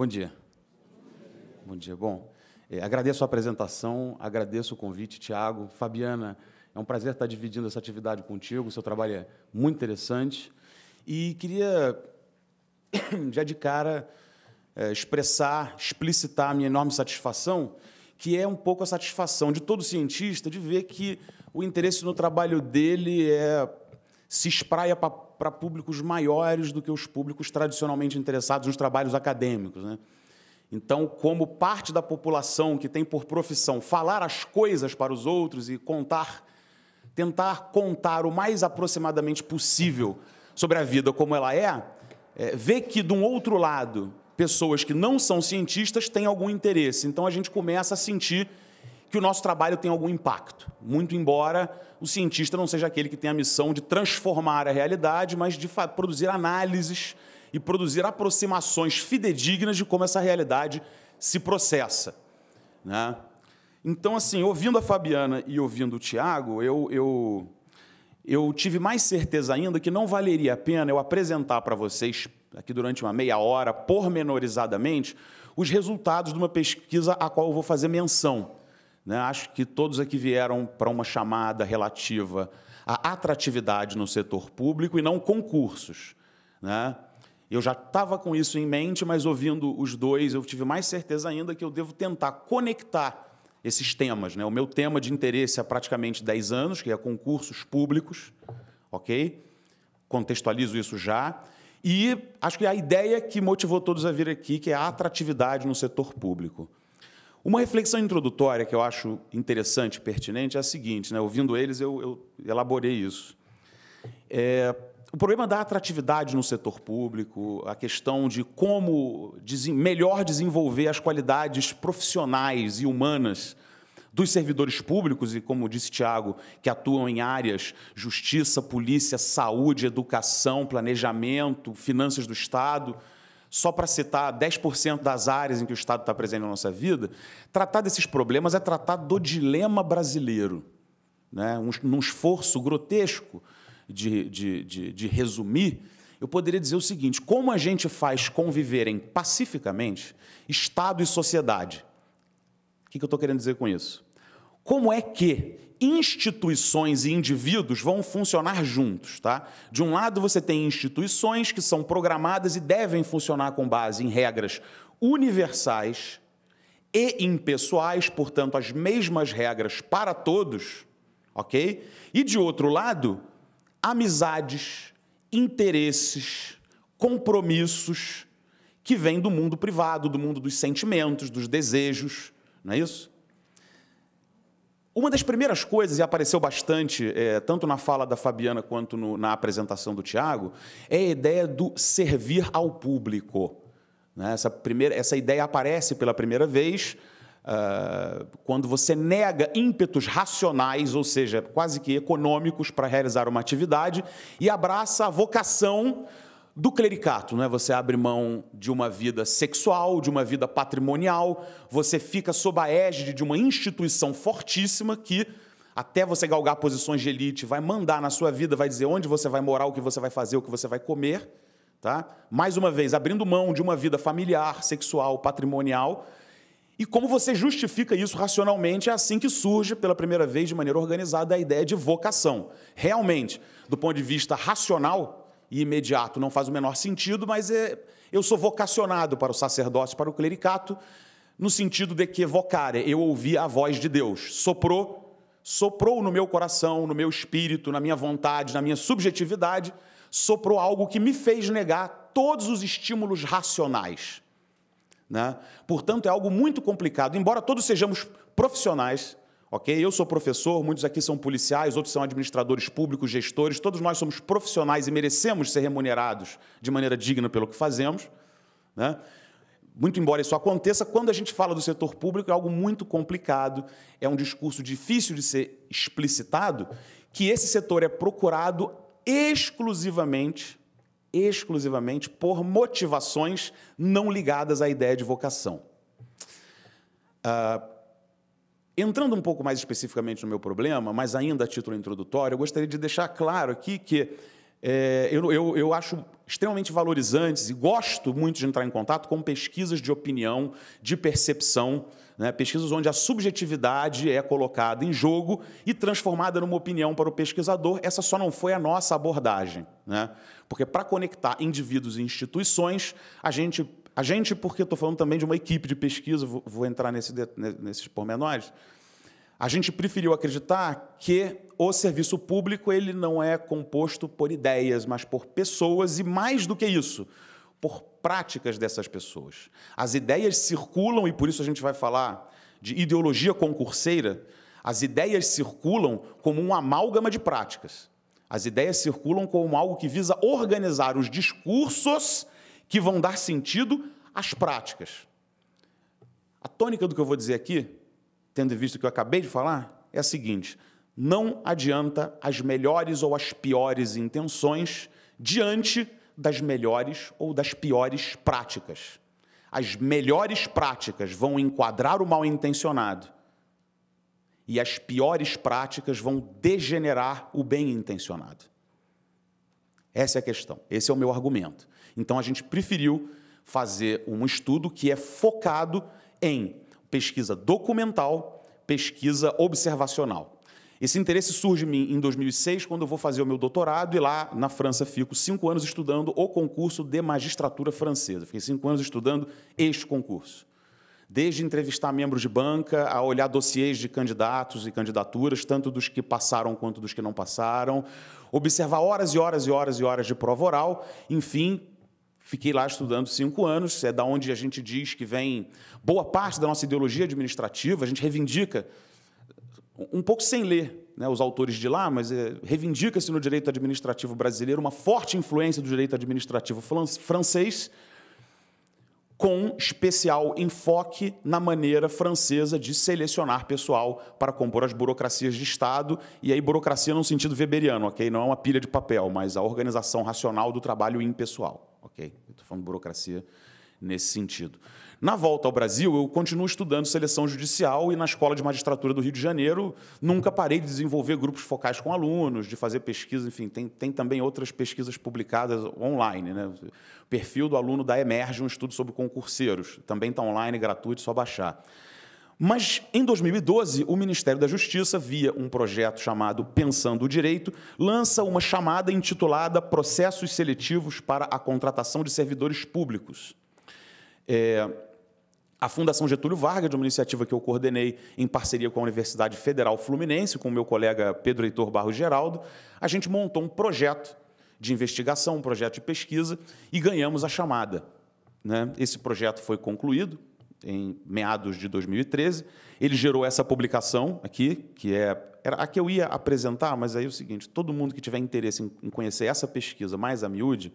Bom dia. Bom dia. Bom, eh, agradeço a apresentação, agradeço o convite, Tiago. Fabiana, é um prazer estar dividindo essa atividade contigo. O seu trabalho é muito interessante. E queria, já de cara, eh, expressar, explicitar a minha enorme satisfação, que é um pouco a satisfação de todo cientista de ver que o interesse no trabalho dele é se espraia para públicos maiores do que os públicos tradicionalmente interessados nos trabalhos acadêmicos. Né? Então, como parte da população que tem por profissão falar as coisas para os outros e contar, tentar contar o mais aproximadamente possível sobre a vida como ela é, é ver que, de um outro lado, pessoas que não são cientistas têm algum interesse. Então, a gente começa a sentir que o nosso trabalho tenha algum impacto. Muito embora o cientista não seja aquele que tem a missão de transformar a realidade, mas de produzir análises e produzir aproximações fidedignas de como essa realidade se processa. Né? Então, assim, ouvindo a Fabiana e ouvindo o Tiago, eu, eu, eu tive mais certeza ainda que não valeria a pena eu apresentar para vocês, aqui durante uma meia hora, pormenorizadamente, os resultados de uma pesquisa a qual eu vou fazer menção. Né? Acho que todos aqui vieram para uma chamada relativa à atratividade no setor público e não concursos. Né? Eu já estava com isso em mente, mas ouvindo os dois, eu tive mais certeza ainda que eu devo tentar conectar esses temas. Né? O meu tema de interesse há praticamente 10 anos, que é concursos públicos, ok? Contextualizo isso já. E acho que a ideia que motivou todos a vir aqui, que é a atratividade no setor público. Uma reflexão introdutória que eu acho interessante e pertinente é a seguinte: né? ouvindo eles, eu, eu elaborei isso. É, o problema da atratividade no setor público, a questão de como melhor desenvolver as qualidades profissionais e humanas dos servidores públicos, e como disse Tiago, que atuam em áreas justiça, polícia, saúde, educação, planejamento, finanças do Estado só para citar 10% das áreas em que o Estado está presente na nossa vida, tratar desses problemas é tratar do dilema brasileiro. Né? Um, num esforço grotesco de, de, de, de resumir, eu poderia dizer o seguinte: como a gente faz conviverem pacificamente Estado e sociedade? O que eu estou querendo dizer com isso? Como é que instituições e indivíduos vão funcionar juntos, tá? De um lado, você tem instituições que são programadas e devem funcionar com base em regras universais e impessoais, portanto, as mesmas regras para todos, ok? E de outro lado, amizades, interesses, compromissos que vêm do mundo privado, do mundo dos sentimentos, dos desejos, não é isso? Uma das primeiras coisas, e apareceu bastante, é, tanto na fala da Fabiana quanto no, na apresentação do Tiago, é a ideia do servir ao público. Né? Essa, primeira, essa ideia aparece pela primeira vez uh, quando você nega ímpetos racionais, ou seja, quase que econômicos, para realizar uma atividade, e abraça a vocação do clericato, né? Você abre mão de uma vida sexual, de uma vida patrimonial, você fica sob a égide de uma instituição fortíssima que até você galgar posições de elite, vai mandar na sua vida, vai dizer onde você vai morar, o que você vai fazer, o que você vai comer, tá? Mais uma vez, abrindo mão de uma vida familiar, sexual, patrimonial. E como você justifica isso racionalmente, é assim que surge pela primeira vez de maneira organizada a ideia de vocação. Realmente, do ponto de vista racional, e imediato não faz o menor sentido, mas é, eu sou vocacionado para o sacerdócio, para o clericato, no sentido de que vocare, é eu ouvi a voz de Deus, soprou, soprou no meu coração, no meu espírito, na minha vontade, na minha subjetividade, soprou algo que me fez negar todos os estímulos racionais. Né? Portanto, é algo muito complicado. Embora todos sejamos profissionais, Ok? Eu sou professor, muitos aqui são policiais, outros são administradores públicos, gestores, todos nós somos profissionais e merecemos ser remunerados de maneira digna pelo que fazemos. Né? Muito embora isso aconteça, quando a gente fala do setor público é algo muito complicado, é um discurso difícil de ser explicitado, que esse setor é procurado exclusivamente, exclusivamente por motivações não ligadas à ideia de vocação. Uh, Entrando um pouco mais especificamente no meu problema, mas ainda a título introdutório, eu gostaria de deixar claro aqui que é, eu, eu, eu, acho extremamente valorizantes e gosto muito de entrar em contato com pesquisas de opinião, de percepção, né? pesquisas onde a subjetividade é colocada em jogo e transformada numa opinião para o pesquisador. Essa só não foi a nossa abordagem. Né? Porque para conectar indivíduos e instituições, a gente a gente, porque estou falando também de uma equipe de pesquisa, vou, vou entrar nesse, nesses pormenores, a gente preferiu acreditar que o serviço público ele não é composto por ideias, mas por pessoas e mais do que isso, por práticas dessas pessoas. As ideias circulam e por isso a gente vai falar de ideologia concurseira. As ideias circulam como um amálgama de práticas. As ideias circulam como algo que visa organizar os discursos que vão dar sentido às práticas. A tônica do que eu vou dizer aqui, tendo visto o que eu acabei de falar, é a seguinte: não adianta as melhores ou as piores intenções diante das melhores ou das piores práticas. As melhores práticas vão enquadrar o mal intencionado e as piores práticas vão degenerar o bem intencionado. Essa é a questão, esse é o meu argumento. Então a gente preferiu fazer um estudo que é focado em pesquisa documental, pesquisa observacional. Esse interesse surge em mim em 2006, quando eu vou fazer o meu doutorado, e lá na França fico cinco anos estudando o concurso de magistratura francesa. Fiquei cinco anos estudando este concurso. Desde entrevistar membros de banca, a olhar dossiês de candidatos e candidaturas, tanto dos que passaram quanto dos que não passaram, observar horas e horas e horas e horas de prova oral, enfim, Fiquei lá estudando cinco anos, é da onde a gente diz que vem boa parte da nossa ideologia administrativa, a gente reivindica, um pouco sem ler né, os autores de lá, mas é, reivindica-se no direito administrativo brasileiro uma forte influência do direito administrativo francês, com especial enfoque na maneira francesa de selecionar pessoal para compor as burocracias de Estado, e aí burocracia num sentido weberiano, ok? Não é uma pilha de papel, mas a organização racional do trabalho impessoal. Ok, estou falando de burocracia nesse sentido. Na volta ao Brasil, eu continuo estudando seleção judicial e na Escola de Magistratura do Rio de Janeiro nunca parei de desenvolver grupos focais com alunos, de fazer pesquisa, enfim, tem, tem também outras pesquisas publicadas online. Né? O perfil do aluno da Emerge, um estudo sobre concurseiros, também está online, gratuito, só baixar. Mas em 2012, o Ministério da Justiça, via um projeto chamado Pensando o Direito, lança uma chamada intitulada Processos Seletivos para a Contratação de Servidores Públicos. É, a Fundação Getúlio Vargas, de uma iniciativa que eu coordenei em parceria com a Universidade Federal Fluminense, com o meu colega Pedro Heitor Barros Geraldo, a gente montou um projeto de investigação, um projeto de pesquisa e ganhamos a chamada. Né? Esse projeto foi concluído, em meados de 2013. Ele gerou essa publicação aqui, que é era a que eu ia apresentar, mas aí é o seguinte: todo mundo que tiver interesse em conhecer essa pesquisa mais a miúde,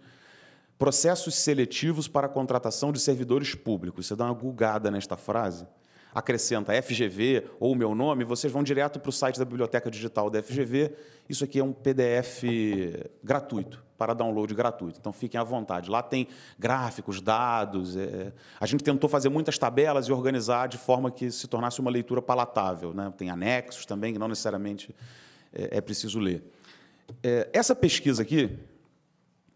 processos seletivos para a contratação de servidores públicos. Você dá uma gulgada nesta frase acrescenta FGV ou o meu nome, vocês vão direto para o site da Biblioteca Digital da FGV. Isso aqui é um PDF gratuito, para download gratuito. Então fiquem à vontade. Lá tem gráficos, dados. É... A gente tentou fazer muitas tabelas e organizar de forma que se tornasse uma leitura palatável. Né? Tem anexos também, que não necessariamente é, é preciso ler. É, essa pesquisa aqui,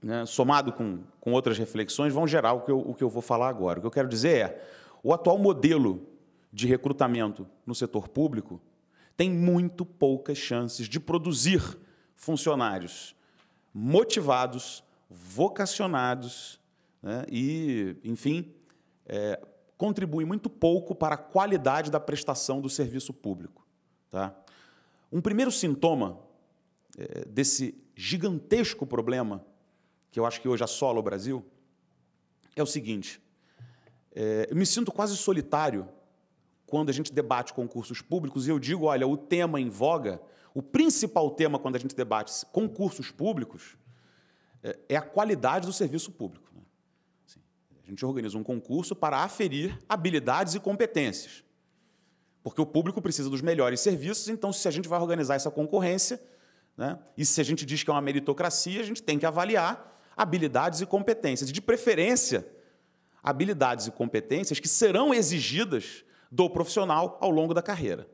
né, somado com, com outras reflexões, vão gerar o que, eu, o que eu vou falar agora. O que eu quero dizer é: o atual modelo de recrutamento no setor público tem muito poucas chances de produzir funcionários motivados, vocacionados né, e, enfim, é, contribui muito pouco para a qualidade da prestação do serviço público. Tá? Um primeiro sintoma é, desse gigantesco problema que eu acho que hoje assola o Brasil é o seguinte: é, eu me sinto quase solitário quando a gente debate concursos públicos, e eu digo, olha, o tema em voga, o principal tema quando a gente debate concursos públicos é, é a qualidade do serviço público. Né? Assim, a gente organiza um concurso para aferir habilidades e competências. Porque o público precisa dos melhores serviços, então, se a gente vai organizar essa concorrência, né, e se a gente diz que é uma meritocracia, a gente tem que avaliar habilidades e competências. De preferência, habilidades e competências que serão exigidas do profissional ao longo da carreira.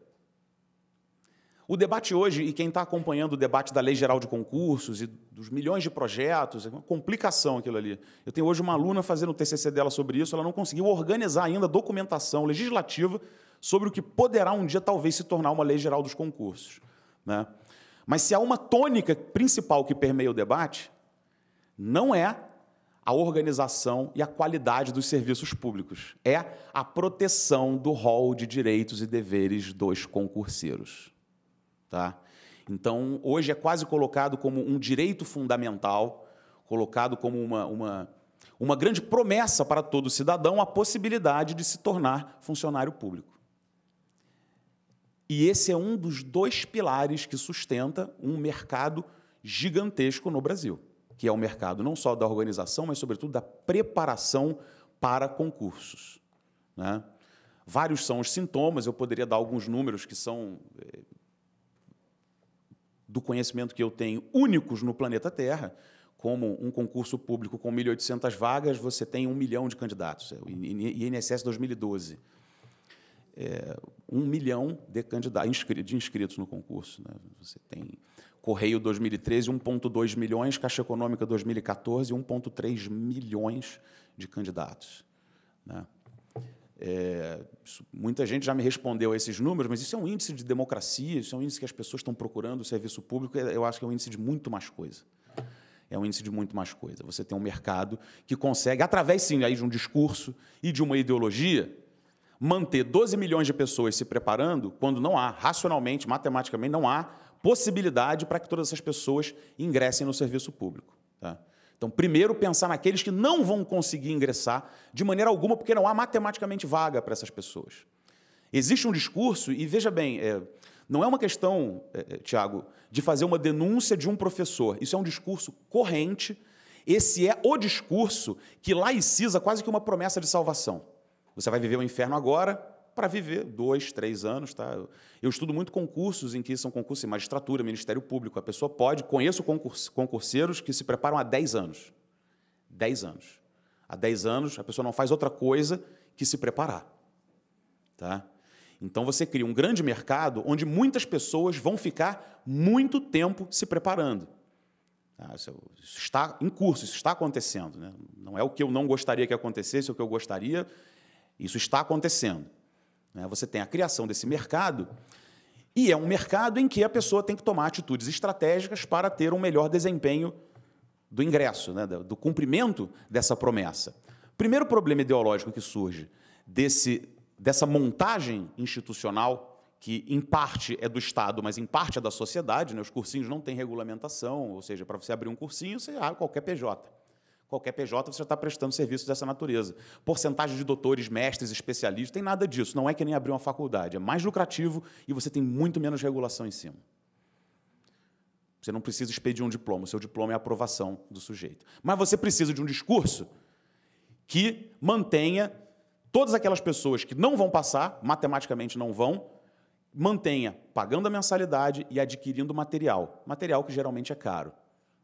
O debate hoje, e quem está acompanhando o debate da Lei Geral de Concursos e dos milhões de projetos, é uma complicação aquilo ali. Eu tenho hoje uma aluna fazendo o TCC dela sobre isso, ela não conseguiu organizar ainda a documentação legislativa sobre o que poderá um dia talvez se tornar uma Lei Geral dos Concursos. Né? Mas se há uma tônica principal que permeia o debate, não é a organização e a qualidade dos serviços públicos. É a proteção do rol de direitos e deveres dos concurseiros. Tá? Então, hoje é quase colocado como um direito fundamental, colocado como uma, uma, uma grande promessa para todo cidadão a possibilidade de se tornar funcionário público. E esse é um dos dois pilares que sustenta um mercado gigantesco no Brasil que é o mercado não só da organização, mas sobretudo da preparação para concursos. Né? Vários são os sintomas, eu poderia dar alguns números que são, eh, do conhecimento que eu tenho, únicos no planeta Terra. Como um concurso público com 1.800 vagas, você tem um milhão de candidatos. É o INSS 2012. É, um milhão de candidatos de inscritos no concurso. Né? Você tem Correio 2013, 1,2 milhões, Caixa Econômica 2014, 1,3 milhões de candidatos. Né? É, isso, muita gente já me respondeu a esses números, mas isso é um índice de democracia, isso é um índice que as pessoas estão procurando o serviço público, eu acho que é um índice de muito mais coisa. É um índice de muito mais coisa. Você tem um mercado que consegue, através sim aí de um discurso e de uma ideologia, manter 12 milhões de pessoas se preparando quando não há, racionalmente, matematicamente, não há possibilidade para que todas essas pessoas ingressem no serviço público. Tá? Então, primeiro, pensar naqueles que não vão conseguir ingressar de maneira alguma, porque não há matematicamente vaga para essas pessoas. Existe um discurso, e veja bem, é, não é uma questão, é, é Tiago, de fazer uma denúncia de um professor. Isso é um discurso corrente. Esse é o discurso que laiciza quase que uma promessa de salvação. Você vai viver o um inferno agora, para viver dois, três anos. Tá? Eu estudo muito concursos em que são concursos em magistratura, Ministério Público. A pessoa pode. Conheço concurs, concurseiros que se preparam há 10 anos. 10 anos. Há 10 anos, a pessoa não faz outra coisa que se preparar. Tá? Então você cria um grande mercado onde muitas pessoas vão ficar muito tempo se preparando. Ah, é isso está em curso, isso está acontecendo. Né? Não é o que eu não gostaria que acontecesse, é o que eu gostaria, isso está acontecendo. Né? Você tem a criação desse mercado, e é um mercado em que a pessoa tem que tomar atitudes estratégicas para ter um melhor desempenho do ingresso, né? do cumprimento dessa promessa. Primeiro problema ideológico que surge desse, dessa montagem institucional que em parte é do Estado, mas em parte é da sociedade, né? os cursinhos não têm regulamentação, ou seja, para você abrir um cursinho, você abre qualquer PJ. Qualquer PJ você está prestando serviços dessa natureza. Porcentagem de doutores, mestres, especialistas, tem nada disso. Não é que nem abrir uma faculdade. É mais lucrativo e você tem muito menos regulação em cima. Você não precisa expedir um diploma, o seu diploma é a aprovação do sujeito. Mas você precisa de um discurso que mantenha todas aquelas pessoas que não vão passar, matematicamente não vão, mantenha pagando a mensalidade e adquirindo material. Material que geralmente é caro.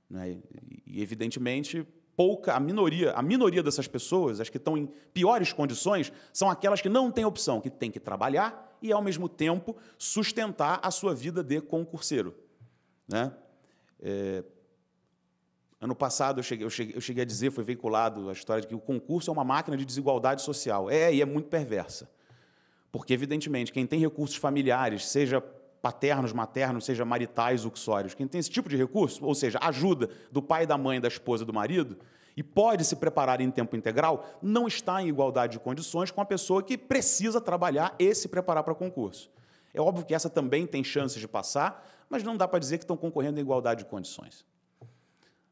Né? E, evidentemente, pouca, a minoria, a minoria dessas pessoas, as que estão em piores condições, são aquelas que não têm opção, que têm que trabalhar e, ao mesmo tempo, sustentar a sua vida de concurseiro. Né? É, ano passado eu cheguei, eu, cheguei, eu cheguei a dizer, foi veiculado a história de que o concurso é uma máquina de desigualdade social. É, e é muito perversa. Porque, evidentemente, quem tem recursos familiares, seja paternos, maternos, seja maritais, uxórios. Quem tem esse tipo de recurso, ou seja, ajuda do pai, da mãe, da esposa, do marido, e pode se preparar em tempo integral, não está em igualdade de condições com a pessoa que precisa trabalhar e se preparar para concurso. É óbvio que essa também tem chances de passar, mas não dá para dizer que estão concorrendo em igualdade de condições.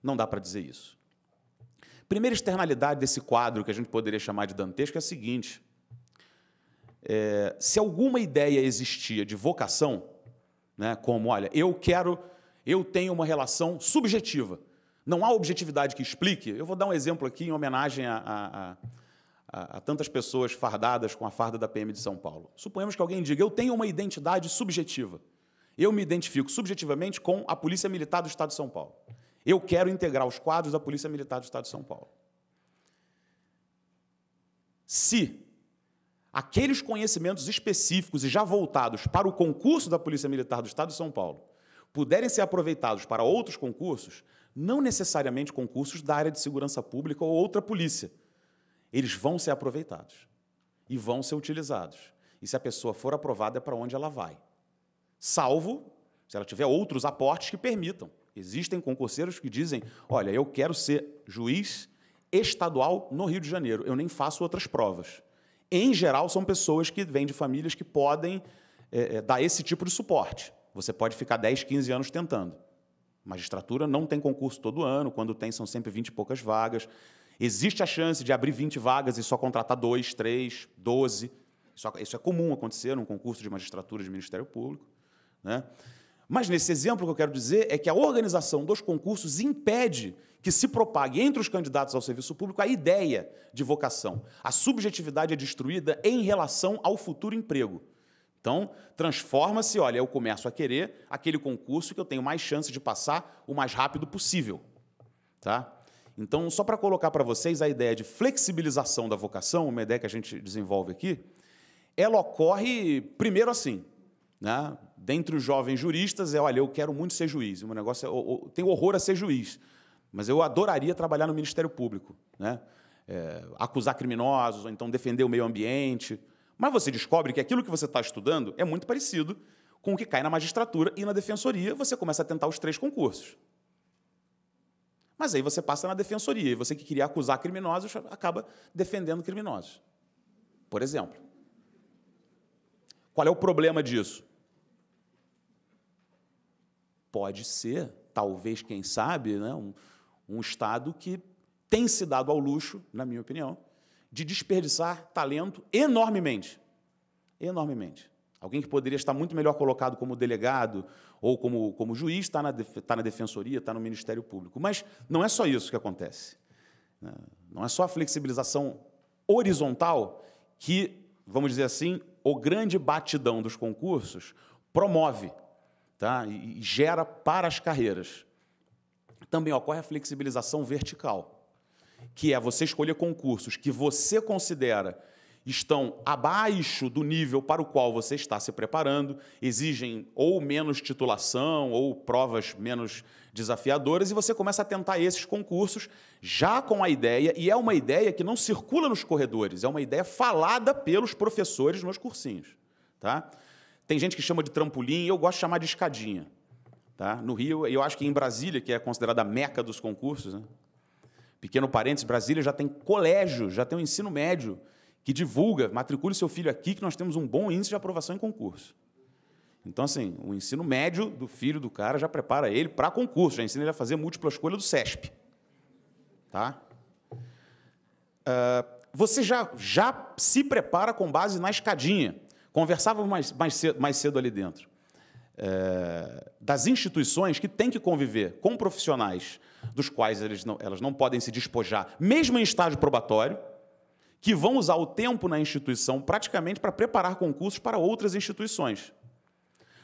Não dá para dizer isso. Primeira externalidade desse quadro que a gente poderia chamar de dantesco é a seguinte: é, se alguma ideia existia de vocação, né? como, olha, eu quero, eu tenho uma relação subjetiva. Não há objetividade que explique. Eu vou dar um exemplo aqui em homenagem a, a, a, a tantas pessoas fardadas com a farda da PM de São Paulo. Suponhamos que alguém diga, eu tenho uma identidade subjetiva. Eu me identifico subjetivamente com a Polícia Militar do Estado de São Paulo. Eu quero integrar os quadros da Polícia Militar do Estado de São Paulo. Se aqueles conhecimentos específicos e já voltados para o concurso da Polícia Militar do Estado de São Paulo puderem ser aproveitados para outros concursos, não necessariamente concursos da área de segurança pública ou outra polícia, eles vão ser aproveitados e vão ser utilizados. E se a pessoa for aprovada, é para onde ela vai. Salvo se ela tiver outros aportes que permitam. Existem concurseiros que dizem: olha, eu quero ser juiz estadual no Rio de Janeiro, eu nem faço outras provas em geral, são pessoas que vêm de famílias que podem é, é, dar esse tipo de suporte. Você pode ficar 10, 15 anos tentando. Magistratura não tem concurso todo ano, quando tem, são sempre 20 e poucas vagas. Existe a chance de abrir 20 vagas e só contratar 2, 3, 12. Isso, isso é comum acontecer num concurso de magistratura de Ministério Público. Né? Mas nesse exemplo, o que eu quero dizer é que a organização dos concursos impede que se propague entre os candidatos ao serviço público a ideia de vocação. A subjetividade é destruída em relação ao futuro emprego. Então, transforma-se, olha, eu começo a querer aquele concurso que eu tenho mais chance de passar o mais rápido possível. Tá? Então, só para colocar para vocês a ideia de flexibilização da vocação, uma ideia que a gente desenvolve aqui, ela ocorre primeiro assim. Né? Dentre os jovens juristas, é, olha, eu quero muito ser juiz. O meu negócio é, eu, eu tenho horror a ser juiz, mas eu adoraria trabalhar no Ministério Público, né? É, acusar criminosos, ou então defender o meio ambiente. Mas você descobre que aquilo que você está estudando é muito parecido com o que cai na magistratura e na defensoria, você começa a tentar os três concursos. Mas aí você passa na defensoria e você que queria acusar criminosos acaba defendendo criminosos. Por exemplo. Qual é o problema disso? pode ser, talvez, quem sabe, né, um, um Estado que tem se dado ao luxo, na minha opinião, de desperdiçar talento enormemente. Enormemente. Alguém que poderia estar muito melhor colocado como delegado ou como, como juiz está na, tá na defensoria, está no Ministério Público. Mas não é só isso que acontece. Né? Não é só a flexibilização horizontal que, vamos dizer assim, o grande batidão dos concursos promove tá? e gera para as carreiras. Também ocorre a flexibilização vertical, que é você escolher concursos que você considera estão abaixo do nível para o qual você está se preparando, exigem ou menos titulação ou provas menos desafiadoras, e você começa a tentar esses concursos já com a ideia, e é uma ideia que não circula nos corredores, é uma ideia falada pelos professores nos cursinhos. Tá? Tem gente que chama de trampolim, eu gosto de chamar de escadinha. Tá? No Rio, eu acho que em Brasília, que é considerada a meca dos concursos, né? pequeno parênteses, Brasília já tem colégio, já tem o um ensino médio que divulga, matricule seu filho aqui, que nós temos um bom índice de aprovação em concurso. Então, assim, o ensino médio do filho do cara já prepara ele para concurso, já ensina ele a fazer múltipla escolha do CESP. Tá? Uh, você já, já se prepara com base na escadinha. Conversávamos mais, mais, cedo, mais cedo ali dentro. É, das instituições que têm que conviver com profissionais dos quais eles não, elas não podem se despojar, mesmo em estágio probatório, que vão usar o tempo na instituição praticamente para preparar concursos para outras instituições.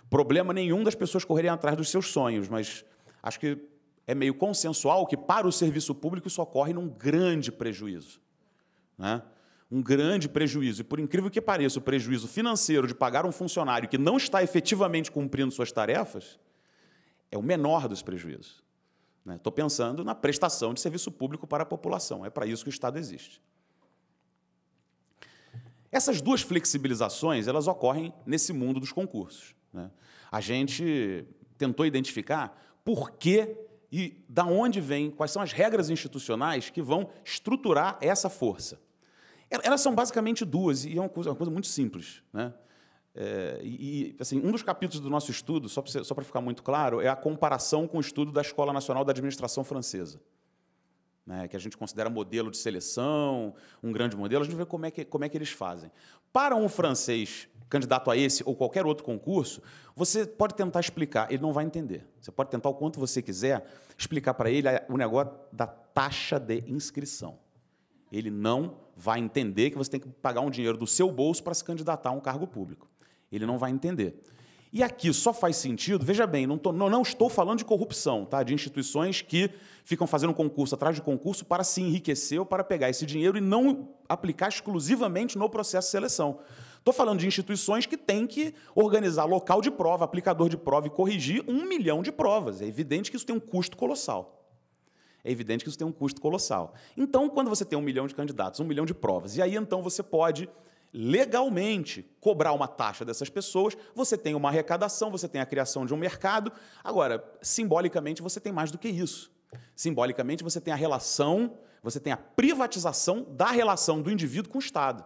Problema nenhum das pessoas correrem atrás dos seus sonhos, mas acho que é meio consensual que para o serviço público isso ocorre num grande prejuízo. Né? um grande prejuízo. E por incrível que pareça, o prejuízo financeiro de pagar um funcionário que não está efetivamente cumprindo suas tarefas é o menor dos prejuízos. Estou né? pensando na prestação de serviço público para a população. É para isso que o Estado existe. Essas duas flexibilizações elas ocorrem nesse mundo dos concursos. Né? A gente tentou identificar por que e da onde vem, quais são as regras institucionais que vão estruturar essa força. Elas são basicamente duas, e é uma coisa, uma coisa muito simples. Né? É, e, assim, um dos capítulos do nosso estudo, só para ficar muito claro, é a comparação com o estudo da Escola Nacional da Administração Francesa, né, que a gente considera modelo de seleção, um grande modelo. A gente vê como é que, como é que eles fazem. Para um francês candidato a esse ou qualquer outro concurso, você pode tentar explicar, ele não vai entender. Você pode tentar o quanto você quiser explicar para ele o negócio da taxa de inscrição ele não vai entender que você tem que pagar um dinheiro do seu bolso para se candidatar a um cargo público. Ele não vai entender. E aqui só faz sentido, veja bem, não, tô, não, não, estou falando de corrupção, tá? de instituições que ficam fazendo concurso atrás de concurso para se enriquecer ou para pegar esse dinheiro e não aplicar exclusivamente no processo de seleção. Estou falando de instituições que têm que organizar local de prova, aplicador de prova e corrigir um milhão de provas. É evidente que isso tem um custo colossal é evidente que isso tem um custo colossal. Então, quando você tem um milhão de candidatos, um milhão de provas, e aí então você pode legalmente cobrar uma taxa dessas pessoas, você tem uma arrecadação, você tem a criação de um mercado. Agora, simbolicamente, você tem mais do que isso. Simbolicamente, você tem a relação, você tem a privatização da relação do indivíduo com o Estado.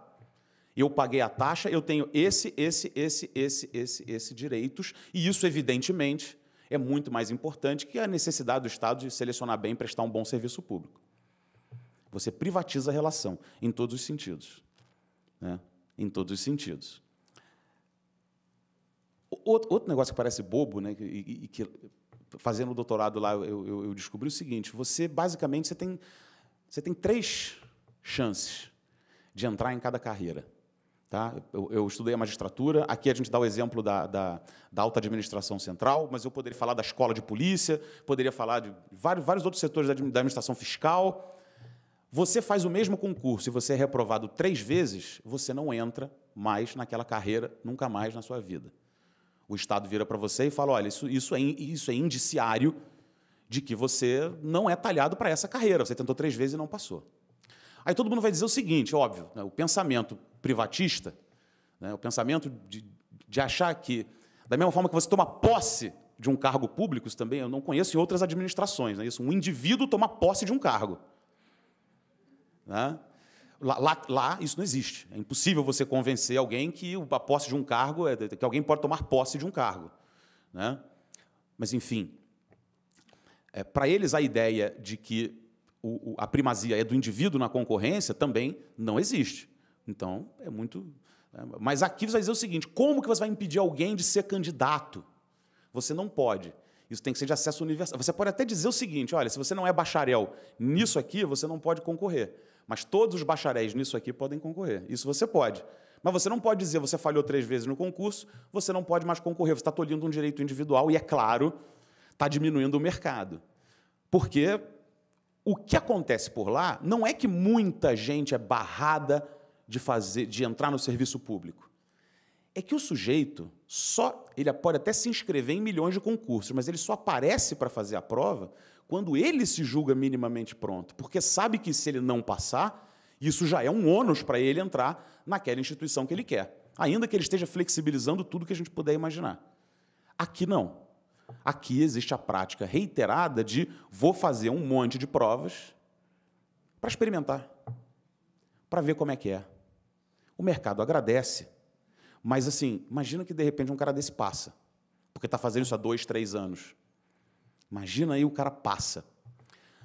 Eu paguei a taxa, eu tenho esse, esse, esse, esse, esse, esse, esse direitos, e isso, evidentemente, é muito mais importante que a necessidade do Estado de selecionar bem e prestar um bom serviço público. Você privatiza a relação em todos os sentidos. Né? Em todos os sentidos. Outro, outro negócio que parece bobo, né? E, e que fazendo o doutorado lá eu, eu, eu, descobri o seguinte: você basicamente você tem, você tem três chances de entrar em cada carreira. Tá? Eu, eu, estudei a magistratura. Aqui a gente dá o exemplo da, da, da, alta administração central, mas eu poderia falar da escola de polícia, poderia falar de vários, vários outros setores da, administração fiscal. Você faz o mesmo concurso e você é reprovado três vezes, você não entra mais naquela carreira, nunca mais na sua vida. O Estado vira para você e fala: olha, isso, isso, é, isso é indiciário de que você não é talhado para essa carreira. Você tentou três vezes e não passou. Aí todo mundo vai dizer o seguinte, óbvio, né, o pensamento privatista, né, o pensamento de, de achar que, da mesma forma que você toma posse de um cargo público, isso também eu não conheço em outras administrações, né, isso, um indivíduo toma posse de um cargo. Né? Lá, lá, lá, isso não existe. É impossível você convencer alguém que a posse de um cargo é que alguém pode tomar posse de um cargo, né? Mas enfim, é, para eles a ideia de que o, o, a primazia é do indivíduo na concorrência, também não existe. Então, é muito. Né, mas aqui você vai dizer o seguinte: como que você vai impedir alguém de ser candidato? Você não pode. Isso tem que ser de acesso universal. Você pode até dizer o seguinte: olha, se você não é bacharel nisso aqui, você não pode concorrer. Mas todos os bacharéis nisso aqui podem concorrer. Isso você pode. Mas você não pode dizer, você falhou três vezes no concurso, você não pode mais concorrer. Você está tolhindo um direito individual e, é claro, está diminuindo o mercado. Porque o que acontece por lá não é que muita gente é barrada de fazer, de entrar no serviço público. É que o sujeito só ele pode até se inscrever em milhões de concursos, mas ele só aparece para fazer a prova quando ele se julga minimamente pronto, porque sabe que se ele não passar, isso já é um ônus para ele entrar naquela instituição que ele quer, ainda que ele esteja flexibilizando tudo que a gente puder imaginar. Aqui não. Aqui existe a prática reiterada de vou fazer um monte de provas para experimentar, para ver como é que é. O mercado agradece, mas assim, imagina que de repente um cara desse passa, porque está fazendo isso há dois, três anos. Imagina aí o cara passa.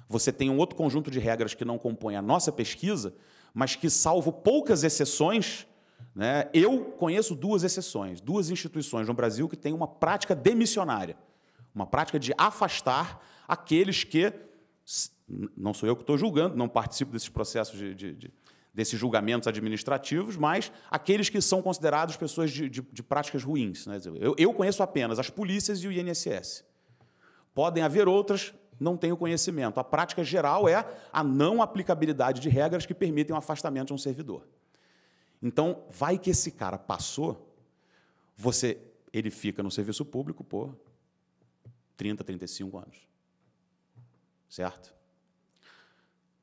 Você tem um outro conjunto de regras que não compõe a nossa pesquisa, mas que, salvo poucas exceções, né, eu conheço duas exceções, duas instituições no Brasil que têm uma prática demissionária uma prática de afastar aqueles que, não sou eu que estou julgando, não participo desses processos de, de, de desses julgamentos administrativos, mas aqueles que são considerados pessoas de, de, de práticas ruins. Né? Eu, eu, conheço apenas as polícias e o INSS. Podem haver outras, não tenho conhecimento. A prática geral é a não aplicabilidade de regras que permitem o afastamento de um servidor. Então, vai que esse cara passou, você ele fica no serviço público, pô, 30, 35 anos. Certo?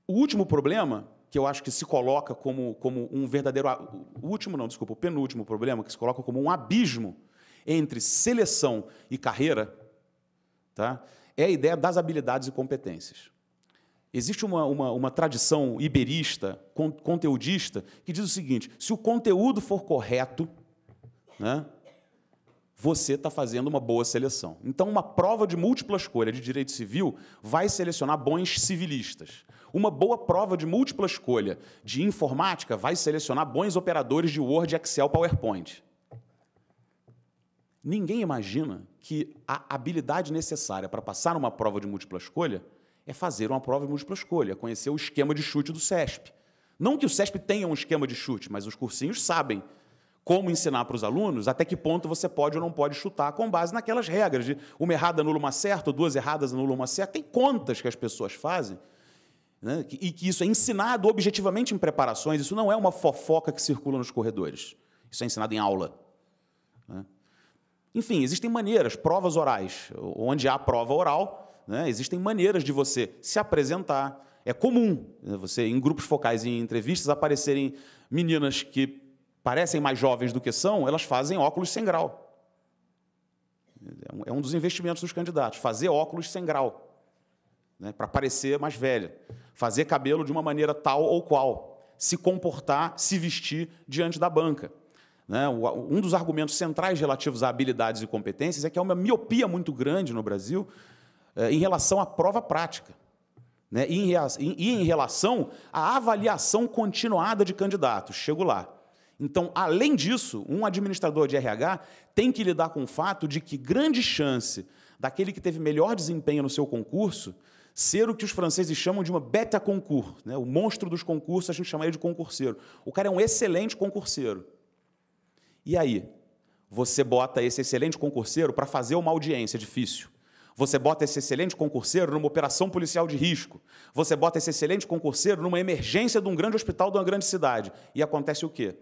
O último problema que eu acho que se coloca como, como um verdadeiro. O último, não, desculpa, o penúltimo problema que se coloca como um abismo entre seleção e carreira tá? é a ideia das habilidades e competências. Existe uma, uma, uma tradição iberista, con, conteudista, que diz o seguinte: se o conteúdo for correto, né, você está fazendo uma boa seleção. Então, uma prova de múltipla escolha de direito civil vai selecionar bons civilistas. Uma boa prova de múltipla escolha de informática vai selecionar bons operadores de Word, Excel, PowerPoint. Ninguém imagina que a habilidade necessária para passar uma prova de múltipla escolha é fazer uma prova de múltipla escolha, conhecer o esquema de chute do CESP. Não que o CESP tenha um esquema de chute, mas os cursinhos sabem como ensinar para os alunos, até que ponto você pode ou não pode chutar, com base naquelas regras de uma errada anula uma certa, ou duas erradas anula uma certa. Tem contas que as pessoas fazem, né? e que isso é ensinado objetivamente em preparações, isso não é uma fofoca que circula nos corredores. Isso é ensinado em aula. Né? Enfim, existem maneiras, provas orais. Onde há prova oral, né? existem maneiras de você se apresentar. É comum né, você, em grupos focais e em entrevistas, aparecerem meninas que parecem mais jovens do que são, elas fazem óculos sem grau. É um é dos investimentos dos candidatos, fazer óculos sem grau, né, para parecer mais velha. Fazer cabelo de uma maneira tal ou qual. Se comportar, se vestir diante da banca. Né? Um dos argumentos centrais relativos a habilidades e competências é que há uma miopia muito grande no Brasil eh, em relação à prova prática. Né? E, em, e em relação à avaliação continuada de candidatos. Chego lá. Então, além disso, um administrador de RH tem que lidar com o fato de que grande chance daquele que teve melhor desempenho no seu concurso ser o que os franceses chamam de uma beta concurso, né? o monstro dos concursos, a gente chama ele de concurseiro. O cara é um excelente concurseiro. E aí? Você bota esse excelente concurseiro para fazer uma audiência difícil. Você bota esse excelente concurseiro numa operação policial de risco. Você bota esse excelente concurseiro numa emergência de um grande hospital de uma grande cidade. E acontece o quê?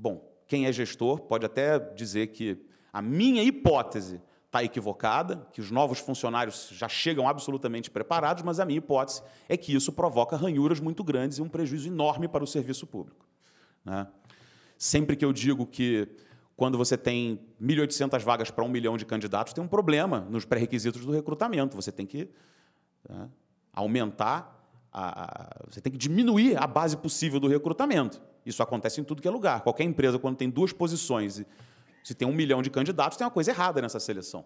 Bom, quem é gestor pode até dizer que a minha hipótese está equivocada, que os novos funcionários já chegam absolutamente preparados, mas a minha hipótese é que isso provoca ranhuras muito grandes e um prejuízo enorme para o serviço público. Né? Sempre que eu digo que quando você tem 1.800 vagas para um milhão de candidatos, tem um problema nos pré-requisitos do recrutamento. Você tem que né, aumentar, a, a, você tem que diminuir a base possível do recrutamento. Isso acontece em tudo que é lugar. Qualquer empresa, quando tem duas posições, se tem um milhão de candidatos, tem uma coisa errada nessa seleção.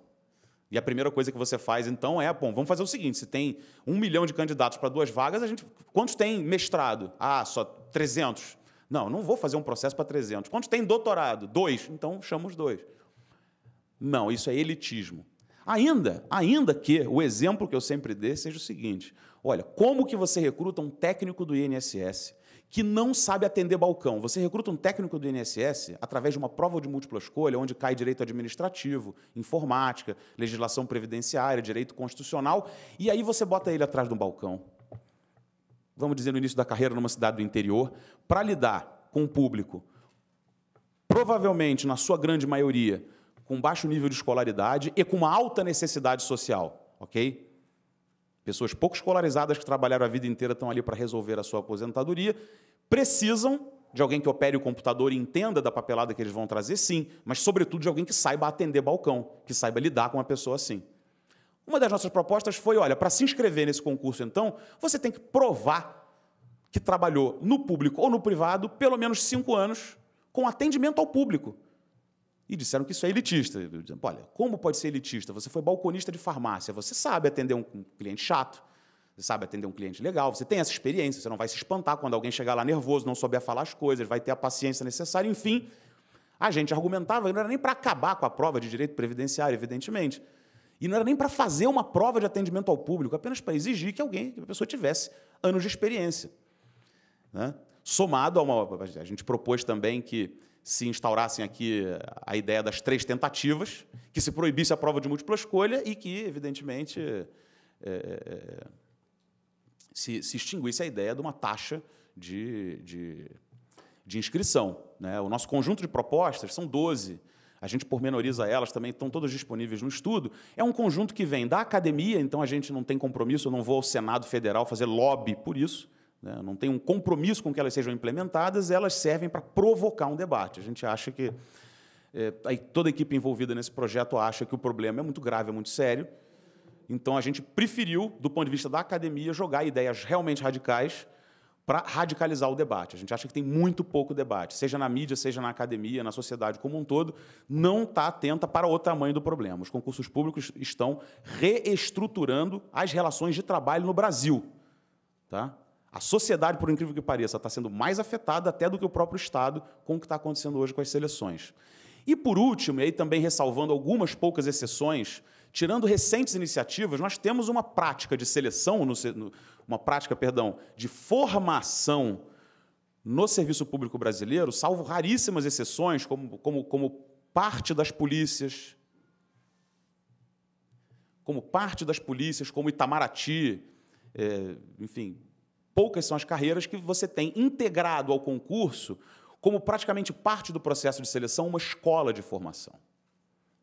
E a primeira coisa que você faz, então, é, bom, vamos fazer o seguinte: se tem um milhão de candidatos para duas vagas, a gente. Quantos tem mestrado? Ah, só 300. Não, não vou fazer um processo para 300. Quantos tem doutorado? Dois. Então, chama os dois. Não, isso é elitismo. Ainda, ainda que o exemplo que eu sempre dê seja o seguinte: olha, como que você recruta um técnico do INSS que não sabe atender balcão. Você recruta um técnico do INSS através de uma prova de múltipla escolha, onde cai direito administrativo, informática, legislação previdenciária, direito constitucional, e aí você bota ele atrás de um balcão. Vamos dizer, no início da carreira, numa cidade do interior, para lidar com o público, provavelmente, na sua grande maioria, com baixo nível de escolaridade e com uma alta necessidade social, ok? pessoas pouco escolarizadas que trabalharam a vida inteira estão ali para resolver a sua aposentadoria, precisam de alguém que opere o computador e entenda da papelada que eles vão trazer, sim, mas sobretudo de alguém que saiba atender balcão, que saiba lidar com uma pessoa assim. Uma das nossas propostas foi, olha, para se inscrever nesse concurso, então, você tem que provar que trabalhou no público ou no privado pelo menos cinco anos com atendimento ao público. E disseram que isso é elitista. Dizendo, Olha, como pode ser elitista? Você foi balconista de farmácia, você sabe atender um cliente chato, você sabe atender um cliente legal, você tem essa experiência, você não vai se espantar quando alguém chegar lá nervoso, não souber falar as coisas, vai ter a paciência necessária, enfim. A gente argumentava, não era nem para acabar com a prova de direito previdenciário, evidentemente. E não era nem para fazer uma prova de atendimento ao público, apenas para exigir que alguém, que a pessoa tivesse anos de experiência. Né? Somado a uma. A gente propôs também que se instaurassem aqui a ideia das três tentativas, que se proibisse a prova de múltipla escolha e que, evidentemente, é, se, se, extinguisse a ideia de uma taxa de, de, de inscrição. Né? O nosso conjunto de propostas são 12. A gente pormenoriza elas também, estão todas disponíveis no estudo. É um conjunto que vem da academia, então a gente não tem compromisso, eu não vou ao Senado Federal fazer lobby por isso né, não tem um compromisso com que elas sejam implementadas, elas servem para provocar um debate. A gente acha que. É, toda a equipe envolvida nesse projeto acha que o problema é muito grave, é muito sério. Então a gente preferiu, do ponto de vista da academia, jogar ideias realmente radicais para radicalizar o debate. A gente acha que tem muito pouco debate, seja na mídia, seja na academia, na sociedade como um todo, não está atenta para o tamanho do problema. Os concursos públicos estão reestruturando as relações de trabalho no Brasil. Tá? A sociedade, por incrível que pareça, está sendo mais afetada até do que o próprio Estado com o que está acontecendo hoje com as seleções. E por último, e aí também ressalvando algumas poucas exceções, tirando recentes iniciativas, nós temos uma prática de seleção, uma prática, perdão, de formação no serviço público brasileiro, salvo raríssimas exceções, como, como, como parte das polícias, como parte das polícias, como Itamaraty, é, enfim, poucas são as carreiras que você tem integrado ao concurso, como praticamente parte do processo de seleção, uma escola de formação.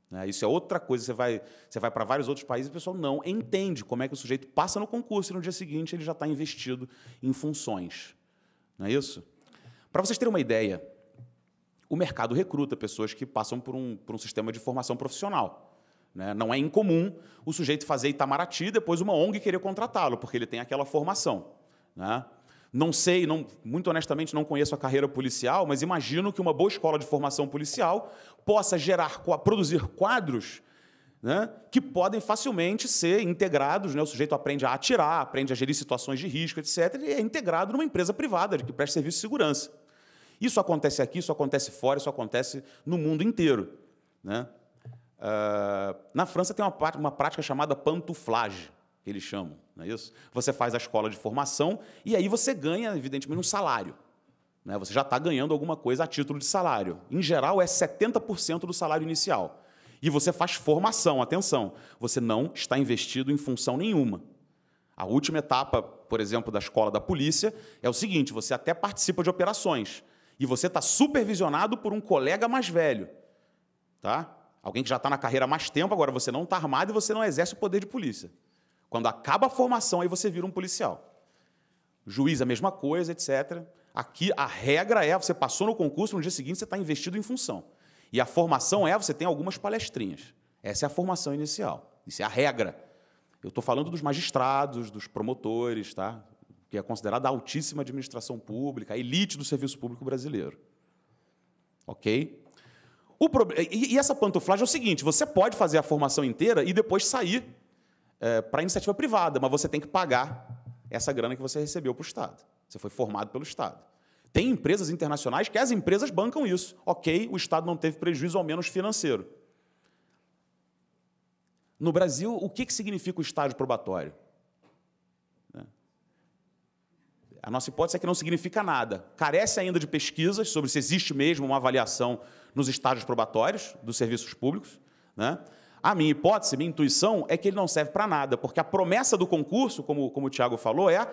Né? Isso é outra coisa. Você vai, você vai para vários outros países e o pessoal não entende como é que o sujeito passa no concurso e no dia seguinte ele já está investido em funções. Não é isso? Para vocês terem uma ideia, o mercado recruta pessoas que passam por um, por um sistema de formação profissional. Né? Não é incomum o sujeito fazer Itamaraty depois uma ONG querer contratá-lo, porque ele tem aquela formação. Né? Não sei, não, muito honestamente, não conheço a carreira policial, mas imagino que uma boa escola de formação policial possa gerar, produzir quadros né, que podem facilmente ser integrados. Né, o sujeito aprende a atirar, aprende a gerir situações de risco, etc., e é integrado numa empresa privada que presta serviço de segurança. Isso acontece aqui, isso acontece fora, isso acontece no mundo inteiro. Né? Uh, na França tem uma, uma prática chamada pantuflagem que eles chamam, não é isso? Você faz a escola de formação e aí você ganha, evidentemente, um salário. Né? Você já está ganhando alguma coisa a título de salário. Em geral, é 70% do salário inicial. E você faz formação, atenção, você não está investido em função nenhuma. A última etapa, por exemplo, da escola da polícia é o seguinte: você até participa de operações e você está supervisionado por um colega mais velho. Tá? Alguém que já está na carreira há mais tempo, agora você não está armado e você não exerce o poder de polícia. Quando acaba a formação, aí você vira um policial. Juiz, a mesma coisa, etc. Aqui a regra é: você passou no concurso, no dia seguinte você está investido em função. E a formação é: você tem algumas palestrinhas. Essa é a formação inicial. Isso é a regra. Eu estou falando dos magistrados, dos promotores, tá? que é considerada a altíssima administração pública, a elite do serviço público brasileiro. Ok? O pro... e, essa pantuflagem é o seguinte: você pode fazer a formação inteira e depois sair é, para iniciativa privada, mas você tem que pagar essa grana que você recebeu para o Estado. Você foi formado pelo Estado. Tem empresas internacionais que as empresas bancam isso. Ok, o Estado não teve prejuízo, ao menos financeiro. No Brasil, o que, que significa o estágio probatório? Né? A nossa hipótese é que não significa nada. Carece ainda de pesquisas sobre se existe mesmo uma avaliação nos estágios probatórios dos serviços públicos. Né? A minha hipótese, minha intuição é que ele não serve para nada, porque a promessa do concurso, como, como o Tiago falou, é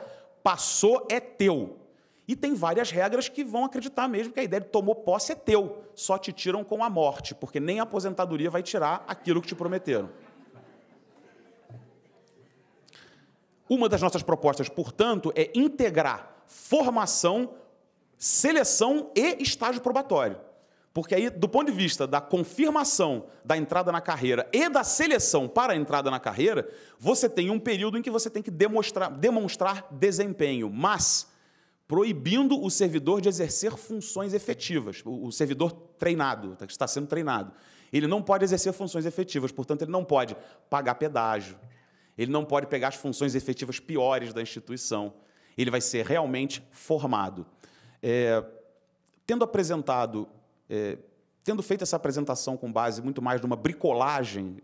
passou é teu. E tem várias regras que vão acreditar mesmo que a ideia de tomou posse é teu, só te tiram com a morte, porque nem a aposentadoria vai tirar aquilo que te prometeram. Uma das nossas propostas, portanto, é integrar formação, seleção e estágio probatório. Porque aí, do ponto de vista da confirmação da entrada na carreira e da seleção para a entrada na carreira, você tem um período em que você tem que demonstrar, demonstrar desempenho, mas proibindo o servidor de exercer funções efetivas. O, servidor treinado, tá, que está sendo treinado, ele não pode exercer funções efetivas, portanto, ele não pode pagar pedágio, ele não pode pegar as funções efetivas piores da instituição. Ele vai ser realmente formado. É, tendo apresentado é, tendo feito essa apresentação com base muito mais numa bricolagem,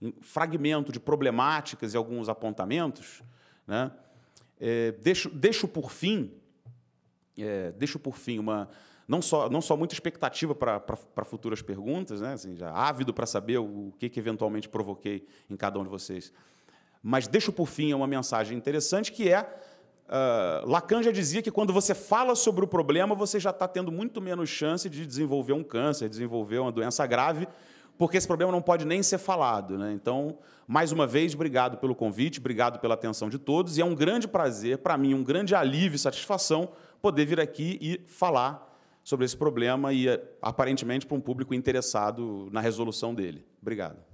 em fragmento de problemáticas e alguns apontamentos, né, é, deixo, deixo por fim, é, deixo por fim uma não só, não só muita expectativa para futuras perguntas, né? Assim, já ávido para saber o, o que, que, eventualmente provoquei em cada um de vocês. Mas deixo por fim uma mensagem interessante que é ah, Lacan já dizia que quando você fala sobre o problema, você já está tendo muito menos chance de desenvolver um câncer, desenvolver uma doença grave, porque esse problema não pode nem ser falado. Né? Então, mais uma vez, obrigado pelo convite, obrigado pela atenção de todos, e é um grande prazer, para mim, um grande alívio e satisfação poder vir aqui e falar sobre esse problema e, aparentemente, para um público interessado na resolução dele. Obrigado.